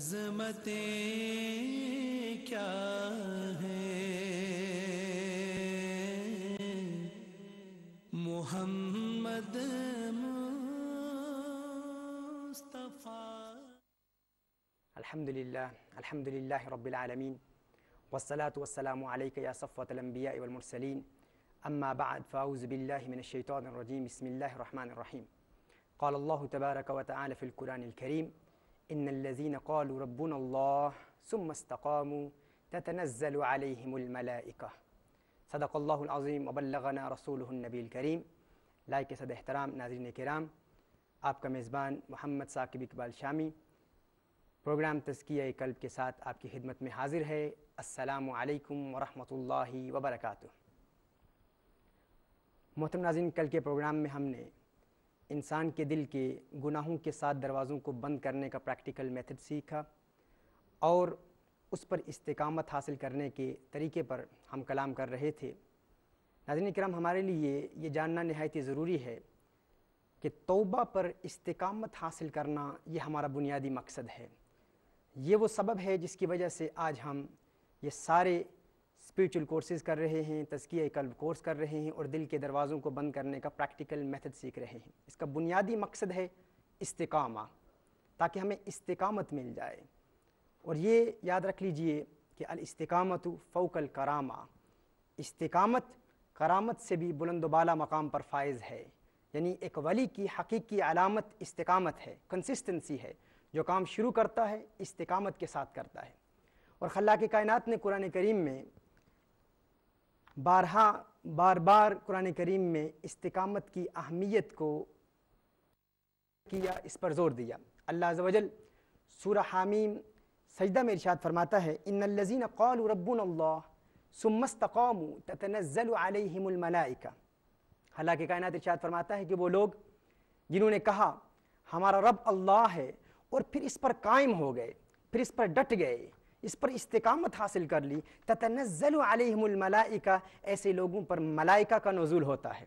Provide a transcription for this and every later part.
زمتیں کیا ہیں محمد الحمد لله الحمد لله رب العالمين والصلاة والسلام عليك يا صفة الأنبياء والمرسلين أما بعد فأعوذ بالله من الشيطان الرجيم بسم الله الرحمن الرحيم قال الله تبارك وتعالى في القرآن الكريم إن الذين قالوا ربنا الله ثم استقاموا تتنزل عليهم الملائكة صدق الله العظيم وبلغنا रसूल नबी करीम लाइक के सद एहतराम नाजरन कराम आपका मेज़बान मोहम्मद साकिब इकबाल शामी प्रोग्राम तस्किया कल्ब के साथ आपकी खिदमत में हाजिर है असलकम वरहमल वबरक मोहतम नाजिन कल के प्रोग्राम में हमने इंसान के दिल के गुनाहों के साथ दरवाज़ों को बंद करने का प्रैक्टिकल मेथड सीखा और उस पर इस्तकामत हासिल करने के तरीके पर हम कलाम कर रहे थे नाजन कराम हमारे लिए ये जानना नहायत ही ज़रूरी है कि तौबा पर इस्तकामत हासिल करना ये हमारा बुनियादी मकसद है ये वो सबब है जिसकी वजह से आज हम ये सारे स्पिरिचुअल कोर्सेज़ कर रहे हैं तस्किया कल्ब कोर्स कर रहे हैं और दिल के दरवाज़ों को बंद करने का प्रैक्टिकल मेथड सीख रहे हैं इसका बुनियादी मकसद है इस्तकामा ताकि हमें इस्तकामत मिल जाए और ये याद रख लीजिए कि अलस्तकामत फ़ोकल करामा इस्तकामत करामत से भी बुलंद मकाम पर फायज़ है यानी एक वली की हकीकी अलामत इस्तकामत है कंसिस्टेंसी है जो काम शुरू करता है इस्तकामत के साथ करता है और खल्ला के कायनत ने कुरान करीम में बारहा बार बार कुरान करीम में इस्तकामत की अहमियत को किया इस पर ज़ोर दिया अल्लाह वजल सूर हामीम सजदा में इर्शाद फरमाता है इन लजीन कौल रबुन सुमस्तकौम ततनज़लमलाइका हालांकि कायनात इर्शाद फरमाता है कि वो लोग जिन्होंने कहा हमारा रब अल्लाह है और फिर इस पर कायम हो गए फिर इस पर डट गए इस पर इस्तकामत हासिल कर ली ततनज़लमलाइका ऐसे लोगों पर मलाइका का नज़ुल होता है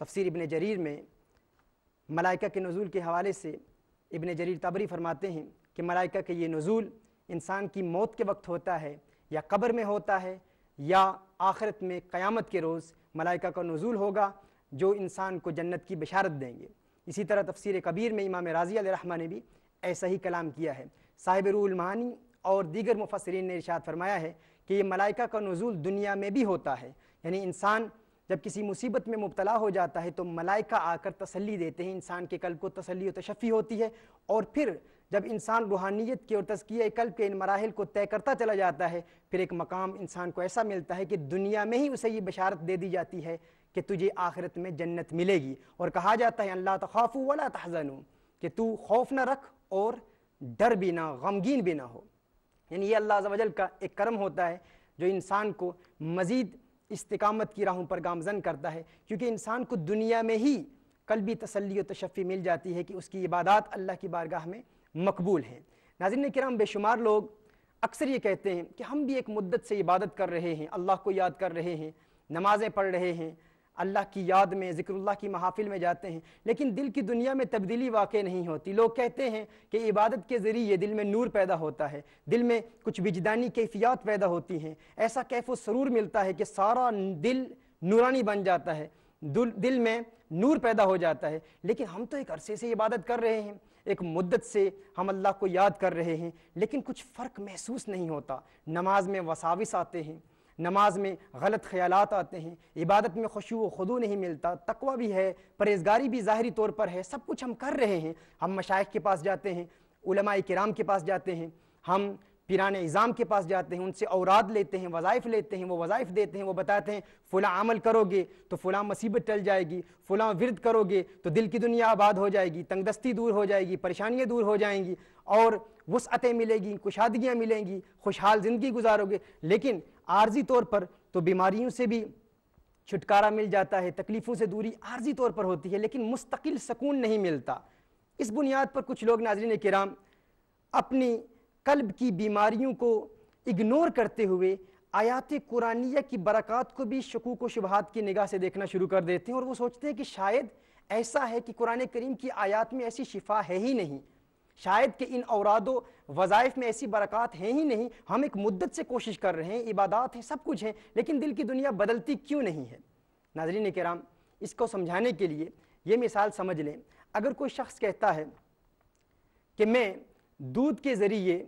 तफसर इबन जरीर में मलाइका के नज़ुल के हवाले से इबन जरीर तबरी फरमाते हैं कि मलाइका के ये नज़ुल इंसान की मौत के वक्त होता है या कब्र में होता है या आखिरत में क़्यामत के रोज़ मलाइका का नज़ुल होगा जो इंसान को जन्नत की बशारत देंगे इसी तरह तफसर कबीर में इमाम राजी रहमा ने भी ऐसा ही कलाम किया है साहिब रूलमानी और दीगर मुफसरीन ने इशात फरमाया है कि ये मलाइका का नज़ुल दुनिया में भी होता है यानी इंसान जब किसी मुसीबत में मुबतला हो जाता है तो मलाइका आकर तसली देते हैं इंसान के कल्ब को तसली व तशफ़ी होती है और फिर जब इंसान रूहानियत के और तस्किया कल्ब के इन मराहल को तय करता चला जाता है फिर एक मकाम इंसान को ऐसा मिलता है कि दुनिया में ही उसे ये बशारत दे दी जाती है कि तुझे आखिरत में जन्नत मिलेगी और कहा जाता है अल्लाह तखाफ़ू वाला तहजन कि तू खौफ ना रख और डर भी ना गमगीन भी ना हो यानी ये अल्लाह वजल का एक कर्म होता है जो इंसान को मज़ीद इस्तकामत की राहों पर गामजन करता है क्योंकि इंसान को दुनिया में ही कल भी तसली तशफ़ी मिल जाती है कि उसकी इबादत अल्लाह की बारगाह में मकबूल है नाजिन कराम बेशुमार लोग अक्सर ये कहते हैं कि हम भी एक मुद्दत से इबादत कर रहे हैं अल्लाह को याद कर रहे हैं नमाज़ें पढ़ रहे हैं अल्लाह की याद में ज़िक्रुल्लाह की महाफिल में जाते हैं लेकिन दिल की दुनिया में तब्दीली वाक़ नहीं होती लोग कहते हैं कि इबादत के ज़रिए दिल में नूर पैदा होता है दिल में कुछ बिजदानी कैफियात पैदा होती हैं ऐसा कैफ सरूर मिलता है कि सारा दिल नूरानी बन जाता है दिल में नूर पैदा हो जाता है लेकिन हम तो एक अरसे से इबादत कर रहे हैं एक मुद्दत से हम अल्लाह को याद कर रहे हैं लेकिन कुछ फ़र्क महसूस नहीं होता नमाज में वसाविस आते हैं नमाज में गलत ख्याल आते हैं इबादत में व खुदू नहीं मिलता तकवा भी है परहेजगारी भी ज़ाहरी तौर पर है सब कुछ हम कर रहे हैं हम मशाइ के पास जाते हैं उलमाई कराम के पास जाते हैं हम पिरान इज़ाम के पास जाते हैं उनसे औराद लेते हैं वज़ाइफ लेते हैं वो वज़ाइफ देते हैं वो बताते हैं फलाँ अमल करोगे तो फ़लाँ मुसीबत टल जाएगी फलाँ विरद करोगे तो दिल की दुनिया आबाद हो जाएगी तंगदस्ती दूर हो जाएगी परेशानियाँ दूर हो जाएंगी और वसअतें मिलेगी कुशादगियाँ मिलेंगी खुशहाल ज़िंदगी गुजारोगे लेकिन आर्जी तौर पर तो बीमारियों से भी छुटकारा मिल जाता है तकलीफ़ों से दूरी आर्जी तौर पर होती है लेकिन मुस्तकिल सकून नहीं मिलता इस बुनियाद पर कुछ लोग नाजरीन कराम अपनी कल्ब की बीमारियों को इग्नोर करते हुए आयात कुरानिया की बरक़ात को भी शकूक व शुबहत की निगाह से देखना शुरू कर देते हैं और वो सोचते हैं कि शायद ऐसा है कि कुरान करीम की आयात में ऐसी शिफा है ही नहीं शायद कि इन औरादों वज़ाइफ में ऐसी बरक़ात हैं ही नहीं हम एक मुद्दत से कोशिश कर रहे हैं इबादत हैं सब कुछ हैं लेकिन दिल की दुनिया बदलती क्यों नहीं है नाजरीन कराम इसको समझाने के लिए ये मिसाल समझ लें अगर कोई शख्स कहता है कि मैं दूध के ज़रिए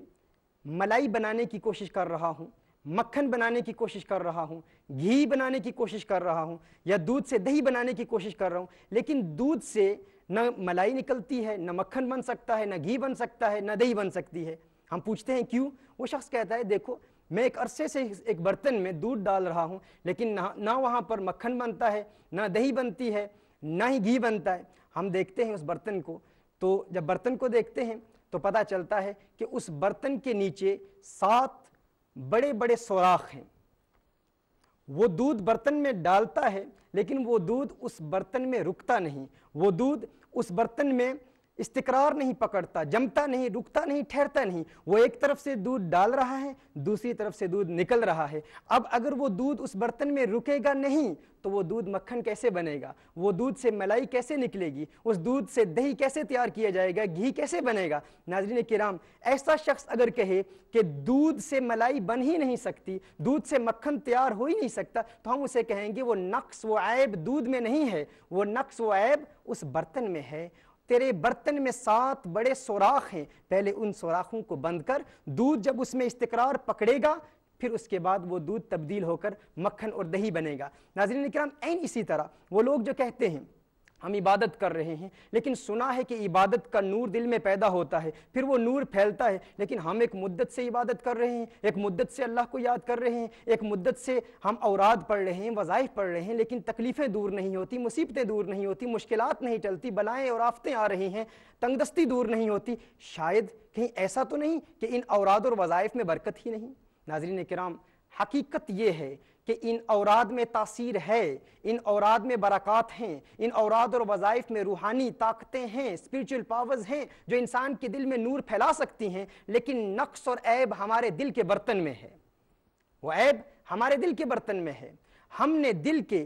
मलाई बनाने की कोशिश कर रहा हूँ मक्खन बनाने की कोशिश कर रहा हूँ घी बनाने की कोशिश कर रहा हूँ या दूध से दही बनाने की कोशिश कर रहा हूँ लेकिन दूध से न मलाई निकलती है न मक्खन बन सकता है न घी बन सकता है न दही बन सकती है हम पूछते हैं क्यों वो शख्स कहता है देखो मैं एक अरसे से एक बर्तन में दूध डाल रहा हूँ लेकिन ना ना वहाँ पर मक्खन बनता है ना दही बनती है ना ही घी बनता है हम देखते हैं उस बर्तन को तो जब बर्तन को देखते हैं तो पता चलता है कि उस बर्तन के नीचे सात बड़े बड़े सौराख हैं वो दूध बर्तन में डालता है लेकिन वो दूध उस बर्तन में रुकता नहीं वो दूध उस बर्तन में इस्तकरार नहीं पकड़ता जमता नहीं रुकता नहीं ठहरता नहीं वो एक तरफ से दूध डाल रहा है दूसरी तरफ से दूध निकल रहा है अब अगर वो दूध उस बर्तन में रुकेगा नहीं तो वो दूध मक्खन कैसे बनेगा वो दूध से मलाई कैसे निकलेगी उस दूध से दही कैसे तैयार किया जाएगा घी कैसे बनेगा नाजरीन किराम ऐसा शख्स अगर कहे कि दूध से मलाई बन ही नहीं सकती दूध से मक्खन तैयार हो ही नहीं सकता तो हम उसे कहेंगे वो नक्स व ऐब दूध में नहीं है वो नक्स व ऐब उस बर्तन में है तेरे बर्तन में सात बड़े सोराख हैं पहले उन सोराखों को बंद कर दूध जब उसमें इस्तकरार पकड़ेगा फिर उसके बाद वो दूध तब्दील होकर मक्खन और दही बनेगा नाजरीन कराम एन इसी तरह वो लोग जो कहते हैं हम इबादत कर रहे हैं लेकिन सुना है कि इबादत का नूर दिल में पैदा होता है फिर वो नूर फैलता है लेकिन हम एक मुद्दत से इबादत कर रहे हैं एक मुद्दत से अल्लाह को याद कर रहे हैं एक मुद्दत से हम औराद पढ़ रहे हैं वज़ाइफ पढ़ रहे हैं लेकिन तकलीफ़ें दूर नहीं होती मुसीबतें दूर नहीं होती मुश्किल नहीं चलती बलाएँ और आफतें आ रही हैं तंगदस्ती दूर नहीं होती शायद कहीं ऐसा तो नहीं कि इन औराद और वज़ाइफ में बरकत ही नहीं नाजरीन कराम हकीकत ये है कि इन औराद में तासीर है इन औराद में बरक़ात हैं इन औराद और वज़ाइफ में रूहानी ताकतें हैं स्पिरिचुअल पावर्स हैं जो इंसान के दिल में नूर फैला सकती हैं लेकिन नक्श और ऐब हमारे दिल के बर्तन में है वो ऐब हमारे दिल के बर्तन में है हमने दिल के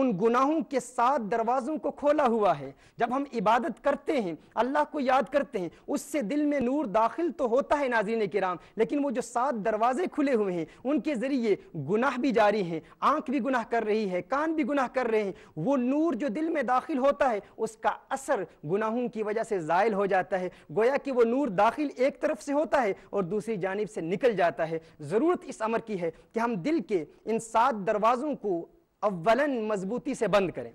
उन गुनाहों के साथ दरवाज़ों को खोला हुआ है जब हम इबादत करते हैं अल्लाह को याद करते हैं उससे दिल में नूर दाखिल तो होता है नाजीन कराम लेकिन वो जो सात दरवाजे खुले हुए हैं उनके ज़रिए गुनाह भी जारी हैं आंख भी गुनाह कर रही है कान भी गुनाह कर रहे हैं वो नूर जो दिल में दाखिल होता है उसका असर गुनाहों की वजह से ज़ायल हो जाता है गोया कि वह नूर दाखिल एक तरफ से होता है और दूसरी जानब से निकल जाता है ज़रूरत इस अमर की है कि हम दिल के इन सात दरवाज़ों को अव्वलन मजबूती से बंद करें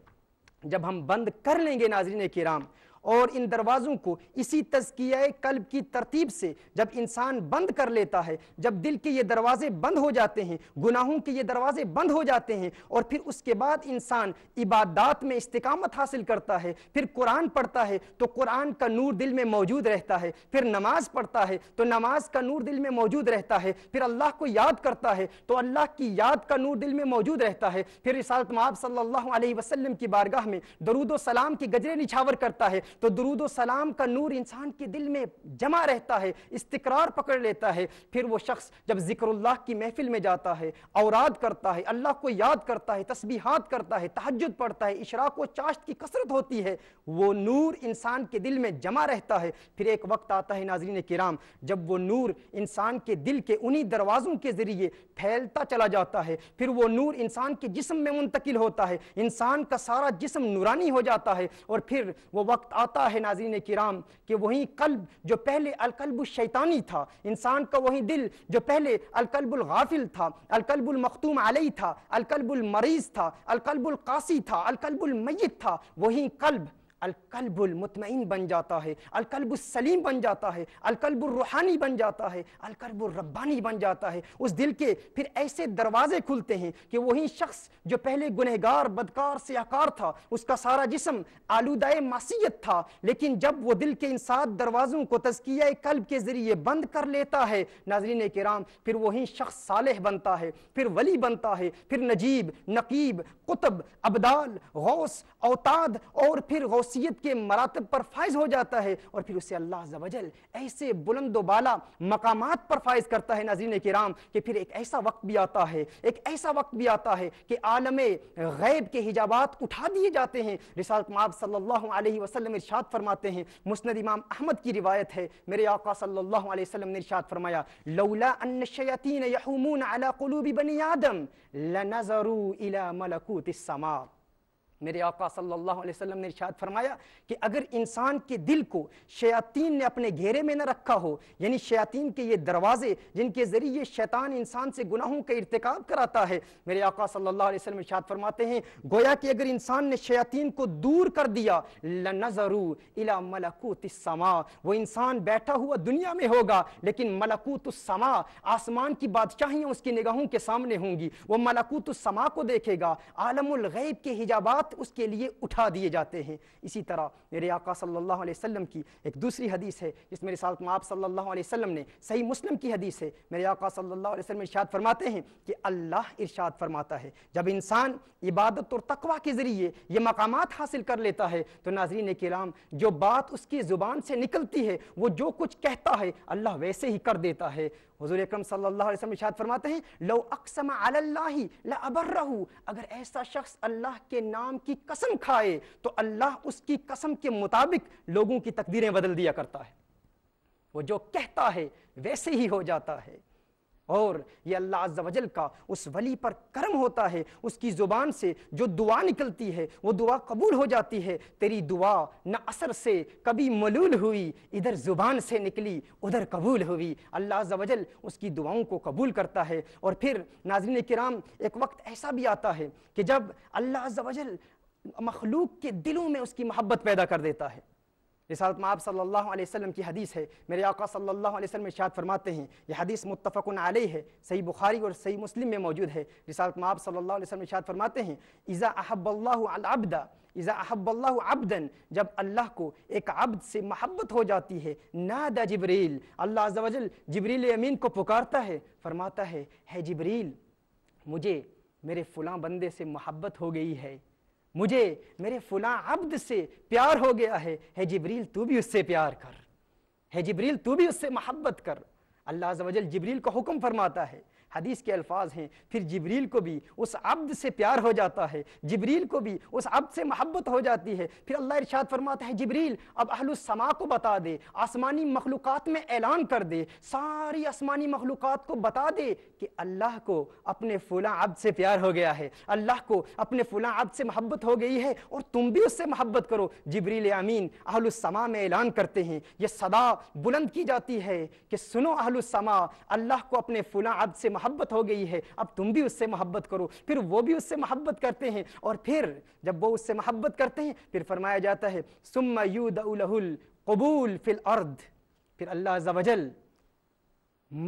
जब हम बंद कर लेंगे नाजरीन कराम और इन दरवाज़ों को इसी तजकिया कल्ब की तरतीब से जब इंसान बंद कर लेता है जब दिल के ये दरवाजे बंद हो जाते हैं गुनाहों के ये दरवाजे बंद हो जाते हैं और फिर उसके बाद इंसान इबादत में इस्तकामत हासिल करता है फिर कुरान पढ़ता है तो कुरान का नूर दिल में मौजूद रहता है फिर नमाज पढ़ता है तो नमाज का नूर दिल में मौजूद रहता है फिर अल्लाह को याद करता है तो अल्लाह की याद का नूर दिल में मौजूद रहता है फिर रिसालत माब सल्ला वसलम की बारगाह में दरूद सलाम की गजरे निछावर करता है तो दरूद सलाम का नूर इंसान के दिल में जमा रहता है इस्तकरार पकड़ लेता है फिर वो शख्स जब जिक्रल्ला की महफिल में जाता है औराद करता है अल्लाह को याद करता है तस्बीहात करता है तहजद पढ़ता है इशराक व चाश्त की कसरत होती है वो नूर इंसान के दिल में जमा रहता है फिर एक वक्त आता है नाजरीन किराम जब वो नूर इंसान के दिल के उन्हीं दरवाज़ों के ज़रिए फैलता चला जाता है फिर वो नूर इंसान के जिसम में मुंतकिल होता है इंसान का सारा जिसम नूरानी हो जाता है और फिर वो वक्त आता है नाजीन किराम कि वही कल्ब जो पहले अलकलब शैतानी था इंसान का वही दिल जो पहले अलकलबुल गाफिल था अलकलबुल मखतूम आलई था अलकलबुल मरीज था अलकलबुल कासी था अलकलबुल मैत था वही कल्ब अलकलबुल मुतमिन बन जाता है अलकलबुल सलीम बन जाता है अलकलबुल रूहानी बन जाता है अलकलबुल रब्बानी बन जाता है उस दिल के फिर ऐसे दरवाजे खुलते हैं कि वही शख्स जो पहले गुनहगार बदकार सयाकार था उसका सारा जिसम आलूद मासीत था लेकिन जब वो दिल के इन सात दरवाज़ों को तजकिया कल्ब के ज़रिए बंद कर लेता है नाजरीन राम फिर वही शख्स सालह बनता है फिर वली बनता है फिर नजीब नकीब कुतब अबदाल गौस अवताद और फिर गौस ओसीयत के मरातब पर फायज हो जाता है और फिर उसे अल्लाह जवजल ऐसे बुलंदोबाला मकाम पर फायज करता है नजीन के राम कि फिर एक ऐसा वक्त भी आता है एक ऐसा वक्त भी आता है कि आलम गैब के हिजाबात उठा दिए जाते हैं रिसाल माब सल्लाम इर्शाद फरमाते हैं मुस्द इमाम अहमद की रिवायत है मेरे आका सल्लल्लाहु अलैहि ने इर्शाद फरमाया लौला अन शयातीन यहूमून अला कुलूबि बनी आदम लनजरू इला मलकूत समा मेरे आका सल्लल्लाहु अलैहि वसल्लम ने इरशाद फरमाया कि अगर इंसान के दिल को शयातीन ने अपने घेरे में न रखा हो यानी शयातीन के ये दरवाजे जिनके ज़रिए शैतान इंसान से गुनाहों का इरतकब कराता है मेरे आका सल्लल्लाहु अलैहि वसल्लम इरशाद फरमाते हैं गोया कि अगर इंसान ने शयातीन को दूर कर दिया नज़रू इला मलकूत समा वो इंसान बैठा हुआ दुनिया में होगा लेकिन मलकूत समा आसमान की बादशाहियाँ उसकी निगाहों के सामने होंगी वो मलकूत समा को देखेगा आलमुल गैब के हिजाबात वक्त उसके लिए उठा दिए जाते हैं इसी तरह मेरे आका सल्लल्लाहु अलैहि वसल्लम की एक दूसरी हदीस है जिसमें मेरे साथ आप सल्लल्लाहु अलैहि वसल्लम ने सही मुस्लिम की हदीस है मेरे आका सल्लल्लाहु अलैहि वसल्लम इरशाद फरमाते हैं कि अल्लाह इरशाद फरमाता है जब इंसान इबादत और तकवा के ज़रिए ये मकाम हासिल कर लेता है तो नाजरीन कराम जो बात उसकी ज़ुबान से निकलती है वो जो कुछ कहता है अल्लाह वैसे ही कर देता है हजूर अक्रम सल्लाम फरमाते हैं लो अक्सम अबर्रहू अगर ऐसा शख्स अल्लाह के नाम की कसम खाए तो अल्लाह उसकी कसम के मुताबिक लोगों की तकदीरें बदल दिया करता है वो जो कहता है वैसे ही हो जाता है और ये अल्लाह अज्जल का उस वली पर कर्म होता है उसकी ज़ुबान से जो दुआ निकलती है वो दुआ कबूल हो जाती है तेरी दुआ न असर से कभी मलूल हुई इधर ज़ुबान से निकली उधर कबूल हुई अल्लाह अज्जल उसकी दुआओं को कबूल करता है और फिर नाजरीन कराम एक वक्त ऐसा भी आता है कि जब अल्लाह वजल मखलूक के दिलों में उसकी मोहब्बत पैदा कर देता है रिसालत माब सल्लल्लाहु अलैहि वसल्लम की हदीस है मेरे आका सल्लल्लाहु अलैहि वसल्लम फरमाते हैं यह हदीस मुतफ़ुन आलही है सही बुखारी और सही मुस्लिम में मौजूद है रिसालत माब सल्लल्लाहु अलैहि वसल्लम फरमाते हैं इज़ा अहबल्लाबदा इज़ा अहबल्ला अब्दन जब अल्लाह को एक अब्द से महब्बत हो जाती है नादा जबरील अल्लाह अजल जबरील अमीन को पुकारता है फरमाता है है जबरील मुझे मेरे फ़लाँ बंदे से महब्बत हो गई है मुझे मेरे फुला अब्द से प्यार हो गया है है जिब्रील तू भी उससे प्यार कर है जिब्रील तू भी उससे मोहब्बत कर अल्लाह जबजल जिब्रील को हुक्म फरमाता है हदीस के अल्फाज हैं फिर जबरील को भी उस अब्द से प्यार हो जाता है जबरील को भी उस अब्द से मोहब्बत हो जाती है फिर अल्लाह इरशाद फरमाता है जबरील अब अहलुसमा को बता दे आसमानी मखलूक में ऐलान कर दे सारी आसमानी मखलूक को बता दे कि अल्लाह को अपने फुला अब्द से प्यार हो गया है अल्लाह को अपने फुला अब्द से मोहब्बत हो गई है और तुम भी उससे मोहब्बत करो जबरील आमीन अहलुसमा में ऐलान करते हैं यह सदा बुलंद की जाती है कि सुनो अहलुसमा अल्लाह को अपने फुला अब्द से मोहब्बत हो गई है अब तुम भी उससे मोहब्बत करो फिर वो भी उससे मोहब्बत करते हैं और फिर जब वो उससे मोहब्बत करते हैं फिर फरमाया जाता है सुम यूदल कबूल फिल अर्द फिर अल्लाह जवजल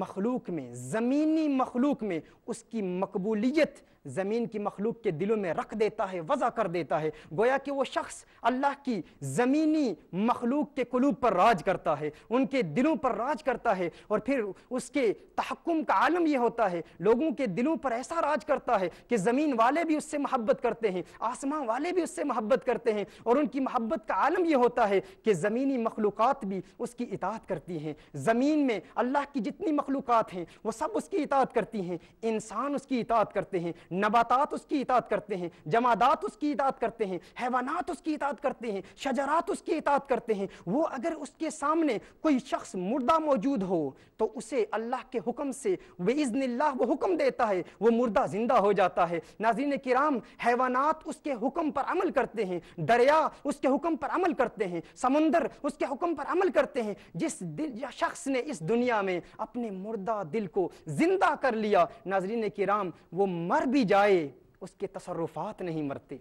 मखलूक में ज़मीनी मखलूक में उसकी मकबूलियत ज़मीन की मखलूक के दिलों में रख देता है वज़ा कर देता है गोया कि वो शख्स अल्लाह की ज़मीनी मखलूक के कलूब पर राज करता है उनके दिलों पर राज करता है और फिर उसके तहकुम का आलम यह होता है लोगों के दिलों पर ऐसा राज करता है कि ज़मीन वाले भी उससे मोहब्बत करते हैं आसमां वाले भी उससे मोहब्बत करते हैं और उनकी मोहब्बत का आलम यह होता है कि ज़मीनी मखलूक भी उसकी इतात करती हैं ज़मीन में अल्लाह की जितनी मखलूक हैं वो सब उसकी इतात करती हैं इंसान उसकी इतात करते हैं नबातात उसकी इतात करते हैं जमादात उसकी इतात करते हैं हैवानात उसकी इतात करते हैं शजरात उसकी इतात करते हैं वो अगर उसके सामने कोई शख्स मुर्दा मौजूद हो तो उसे अल्लाह के हुक्म से बेज़नल्ला वो हुक्म देता है वो मुर्दा ज़िंदा हो जाता है नाजीन किराम हैवानात उसके हुक्म पर अमल करते हैं दरिया उसके हुक्म पर अमल करते हैं समुंदर उसके हुक्म पर अमल करते हैं जिस दिल या शख्स ने इस दुनिया में अपने मुर्दा दिल को ज़िंदा कर लिया नाजरीन किराम वो मर भी मरी जाए उसके तसरुफात नहीं मरते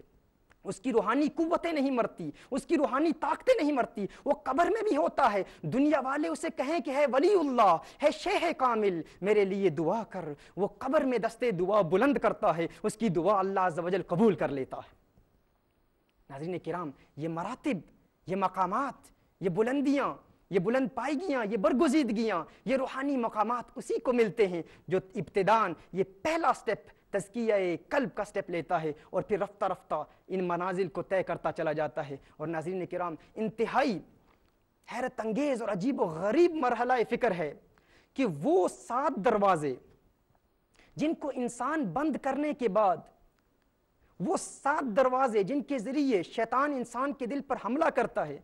उसकी रूहानी कुतें नहीं मरती उसकी रूहानी ताकतें नहीं मरती वो कब्र में भी होता है दुनिया वाले उसे कहें कि है वली अल्लाह है शेह कामिल मेरे लिए दुआ कर वो कब्र में दस्ते दुआ बुलंद करता है उसकी दुआ अल्लाह जवजल कबूल कर लेता है नाजरीन किराम ये मरातब ये मकाम ये बुलंदियाँ ये बुलंद पाएगियाँ ये बरगुजीदगियाँ ये रूहानी मकाम उसी को मिलते हैं जो इब्तदान ये पहला स्टेप तस्किया कल्ब का स्टेप लेता है और फिर रफ्ता रफ्ता इन मनाजिल को तय करता चला जाता है और नाजीन कराम इंतहाई हैरत अंगेज़ और अजीब व गरीब मरहला फ़िक्र है कि वो सात दरवाज़े जिनको इंसान बंद करने के बाद वो सात दरवाजे जिनके ज़रिए शैतान इंसान के दिल पर हमला करता है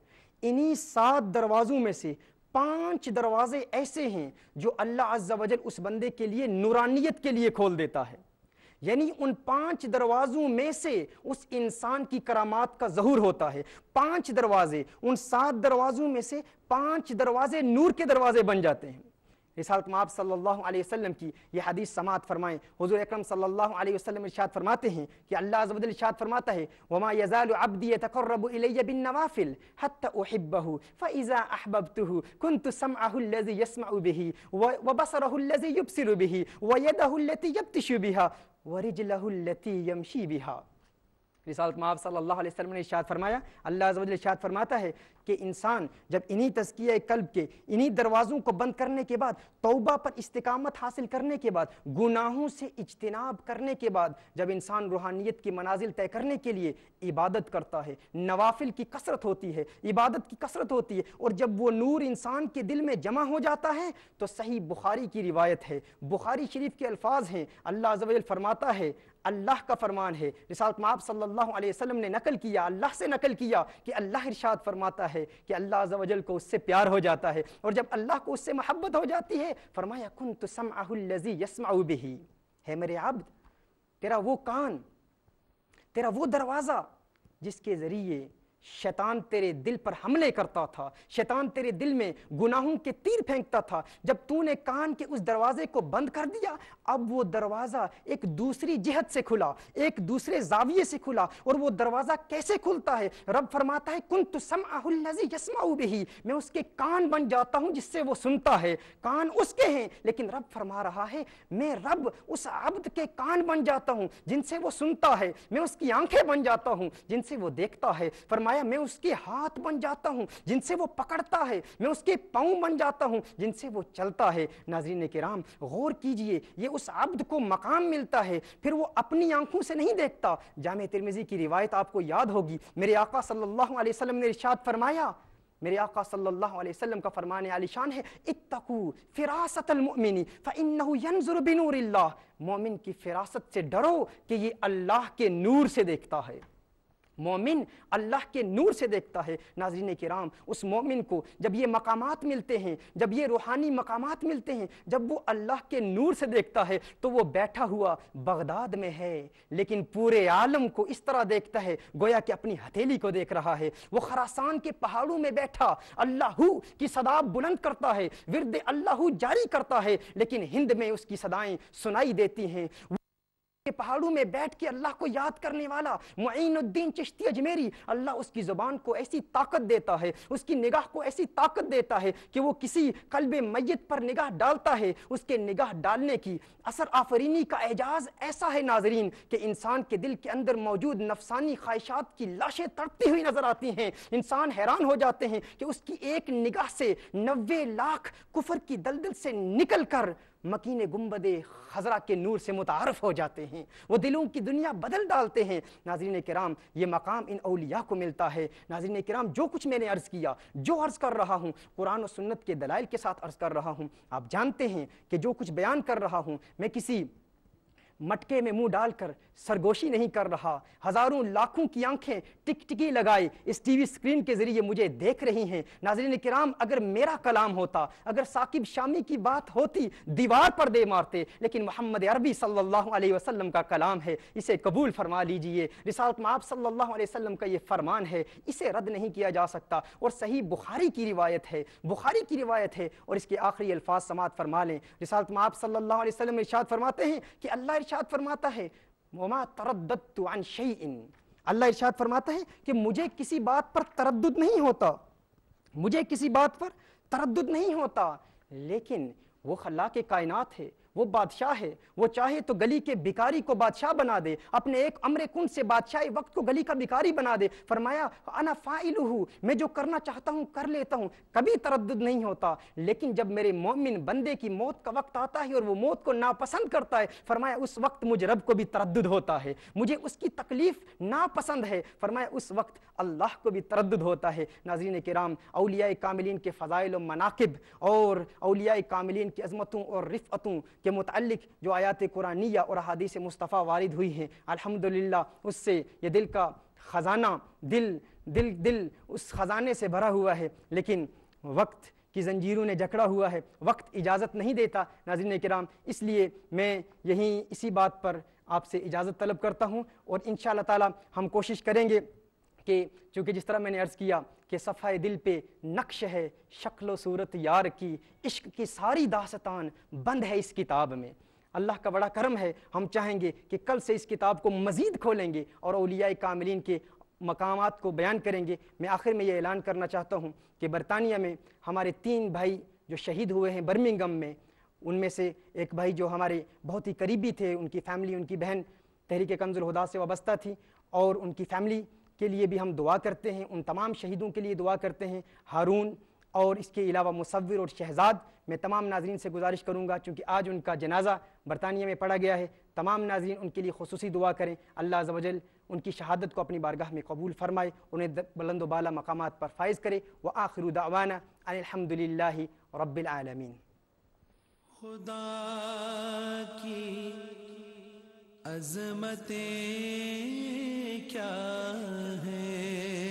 इन्हीं सात दरवाज़ों में से पांच दरवाजे ऐसे हैं जो अल्लाह अज्जा वजल उस बंदे के लिए नूरानियत के लिए खोल देता है यानी उन पांच दरवाजों में से उस इंसान की करामात का जहूर होता है पांच दरवाजे उन सात दरवाजों में से पांच दरवाजे नूर के दरवाजे बन जाते हैं रिसालत माब सल्लल्लाहु अलैहि वसल्लम की यह हदीस समात फरमाएं हुजूर अकरम सल्लल्लाहु अलैहि वसल्लम इरशाद फरमाते हैं कि अल्लाह अज़्ज़वजल इरशाद फरमाता है वमा यज़ालु अब्दी यतक़र्रबु इलैया बिन नवाफिल हत्ता उहिब्बहु फइज़ा अहबब्तुहु कुंतु समअहु अल्लज़ी यस्मअु बिही व बसरहु अल्लज़ी युबसिरु बिही व यदहु अल्लती यबतिशु बिहा ورجله التي يمشي بها रिसाल माब सल्लल्लाहु अलैहि ने इशात फरमाया अल्लाह अजल फरमाता है कि इंसान जब इन्हीं तस्किया कल्ब के इन्हीं दरवाज़ों को बंद करने के बाद तोबा पर इस्तकामत हासिल करने के बाद गुनाहों से इजतनाब करने के बाद जब इंसान रूहानियत की मनाजिल तय करने के लिए इबादत करता है नवाफिल की कसरत होती है इबादत की कसरत होती है और जब वो नूर इंसान के दिल में जमा हो जाता है तो सही बुखारी की रिवायत है बुखारी शरीफ के अल्फाज हैं अल्लाह अजल फरमाता है अल्लाह का फरमान है रिसालत माब सल्लल्लाहु अलैहि वसल्लम ने नकल किया अल्लाह से नकल किया कि अल्लाह इरशाद फरमाता है कि अल्लाह अजल को उससे प्यार हो जाता है और जब अल्लाह को उससे मोहब्बत हो जाती है फरमाया कुन तो समजी यसमाऊ बिही है मेरे आब्द तेरा वो कान तेरा वो दरवाज़ा जिसके ज़रिए शैतान तेरे दिल पर हमले करता था शैतान तेरे दिल में गुनाहों के तीर फेंकता था जब तूने कान के उस दरवाजे को बंद कर दिया अब वो दरवाज़ा एक दूसरी जिहत से खुला एक दूसरे जाविये से खुला और वो दरवाज़ा कैसे खुलता है रब फरमाता है कुन तो समाजी यसमाऊ बही मैं उसके कान बन जाता हूँ जिससे वो सुनता है कान उसके हैं लेकिन रब फरमा रहा है मैं रब उस अब्द के कान बन जाता हूँ जिनसे वो सुनता है मैं उसकी आंखें बन जाता हूँ जिनसे वो देखता है फरमा फरमाया मैं उसके हाथ बन जाता हूँ जिनसे वो पकड़ता है मैं उसके पाँव बन जाता हूँ जिनसे वो चलता है नाजरीन के राम गौर कीजिए ये उस अब्द को मकाम मिलता है फिर वो अपनी आंखों से नहीं देखता जाम तिरमिजी की रिवायत आपको याद होगी मेरे आका सल्लल्लाहु अलैहि वसल्लम ने इरशाद फरमाया मेरे आका सल्लल्लाहु अलैहि वसल्लम का फरमान आलिशान है इत्तकू फ़िरासतमिनी बिनूरिल्लाह मोमिन की फ़िरासत से डरो कि ये अल्लाह के नूर से देखता है मोमिन अल्लाह के नूर से देखता है नाजरीन कराम उस मोमिन को जब ये मकामात मिलते हैं जब ये रूहानी मकामात मिलते हैं जब वो अल्लाह के नूर से देखता है तो वो बैठा हुआ बगदाद में है लेकिन पूरे आलम को इस तरह देखता है गोया कि अपनी हथेली को देख रहा है वो खरासान के पहाड़ों में बैठा अल्लाह की सदा बुलंद करता है विरद अल्लाह जारी करता है लेकिन हिंद में उसकी सदाएं सुनाई देती हैं के पहाड़ों में बैठ के अल्लाह को याद करने वाला मुइनुद्दीन चिश्ती अजमेरी अल्लाह उसकी ज़ुबान को ऐसी ताकत देता है उसकी निगाह को ऐसी ताकत देता है कि वो किसी कल्ब मैत पर निगाह डालता है उसके निगाह डालने की असर आफरीनी का एजाज ऐसा है नाजरीन कि इंसान के दिल के अंदर मौजूद नफसानी ख्वाहिशात की लाशें तड़पती हुई नजर आती हैं इंसान हैरान हो जाते हैं कि उसकी एक निगाह से नबे लाख कुफर की दलदल से निकल कर मकीन गुम्बद खजरा के नूर से मुतारफ़ हो जाते हैं वो दिलों की दुनिया बदल डालते हैं नाजरन कराम ये मकाम इन अलिया को मिलता है नाजरन कराम जो कुछ मैंने अर्ज़ किया जो अर्ज़ कर रहा हूँ कुरान और सुन्नत के दलाइल के साथ अर्ज़ कर रहा हूँ आप जानते हैं कि जो कुछ बयान कर रहा हूँ मैं किसी मटके में मुंह डालकर सरगोशी नहीं कर रहा हजारों लाखों की आंखें टिकटिकी लगाए इस टीवी स्क्रीन के जरिए मुझे देख रही हैं नाजरीन कराम अगर मेरा कलाम होता अगर साकिब शामी की बात होती दीवार पर दे मारते लेकिन मोहम्मद अरबी सल्लल्लाहु अलैहि वसल्लम का कलाम है इसे कबूल फरमा लीजिए रिसालत माप सल्लल्लाहु अलैहि वसल्लम का ये फरमान है इसे रद्द नहीं किया जा सकता और सही बुखारी की रिवायत है बुखारी की रिवायत है और इसके आखिरी अल्फाज समात फरमा लें रिसालत माप सल्लल्लाहु अलैहि वसल्लम इरशाद फरमाते हैं कि अल्लाह इर्शाद फरमाता है मोमा तरदत्तु अन अल्लाह इर्शाद फरमाता है कि मुझे किसी बात पर तरद नहीं होता मुझे किसी बात पर तरद नहीं होता लेकिन वो खल्ला के कायनात है वो बादशाह है वो चाहे तो गली के भिकारी को बादशाह बना दे अपने एक अमरे कुन से बादशाह वक्त को गली का भिकारी बना दे फरमाया अना फ़ाइल हूँ मैं जो करना चाहता हूँ कर लेता हूँ कभी तरद नहीं होता लेकिन जब मेरे मोमिन बंदे की मौत का वक्त आता है और वो मौत को नापसंद करता है फरमाया उस वक्त मुझे रब को भी तरद होता है मुझे उसकी तकलीफ नापसंद है फरमाया उस वक्त अल्लाह को भी तरद होता है नाजरीन राम अलिया कामिलीन के फ़ज़ाइल मनाकब और अलिया कामिलीन की अजमतों और रिफ़तों के के मुतलिक जो आयात कुरानिया और हदीस मुस्तफ़ा वारद हुई हैं अलहमदिल्ला उससे ये दिल का ख़जाना दिल दिल दिल उस ख़जाने से भरा हुआ है लेकिन वक्त की जंजीरों ने जकड़ा हुआ है वक्त इजाज़त नहीं देता नाजिन कराम इसलिए मैं यहीं इसी बात पर आपसे इजाज़त तलब करता हूँ और इन शाह हम कोशिश करेंगे कि चूँकि जिस तरह मैंने अर्ज़ किया कि सफ़ा दिल पे नक्श है शक्ल सूरत यार की इश्क की सारी दासतान बंद है इस किताब में अल्लाह का बड़ा करम है हम चाहेंगे कि कल से इस किताब को मज़ीद खोलेंगे और अलिया कामिलीन के मकाम को बयान करेंगे मैं आखिर में ये ऐलान करना चाहता हूँ कि बरतानिया में हमारे तीन भाई जो शहीद हुए हैं बर्मिंगम में उनमें से एक भाई जो हमारे बहुत ही करीबी थे उनकी फ़ैमिली उनकी बहन तहरीक कमजुल हदा से वाबस्ता थी और उनकी फ़ैमिली के लिए भी हम दुआ करते हैं उन तमाम शहीदों के लिए दुआ करते हैं हारून और इसके अलावा मुसविर और शहजाद मैं तमाम नाजरन से गुजारिश करूँगा चूँकि आज उनका जनाजा बरतानिया में पड़ा गया है तमाम नाजरन उनके लिए खसूस दुआ करें अल्लाह जवजल उनकी शहादत को अपनी बारगाह में कबूल फरमाए उन्हें बुलंद बाला मकाम पर फायज़ करे व आखिर दावाना अलहमदिल्ला रबालमीन खुदा की अजमतें क्या हैं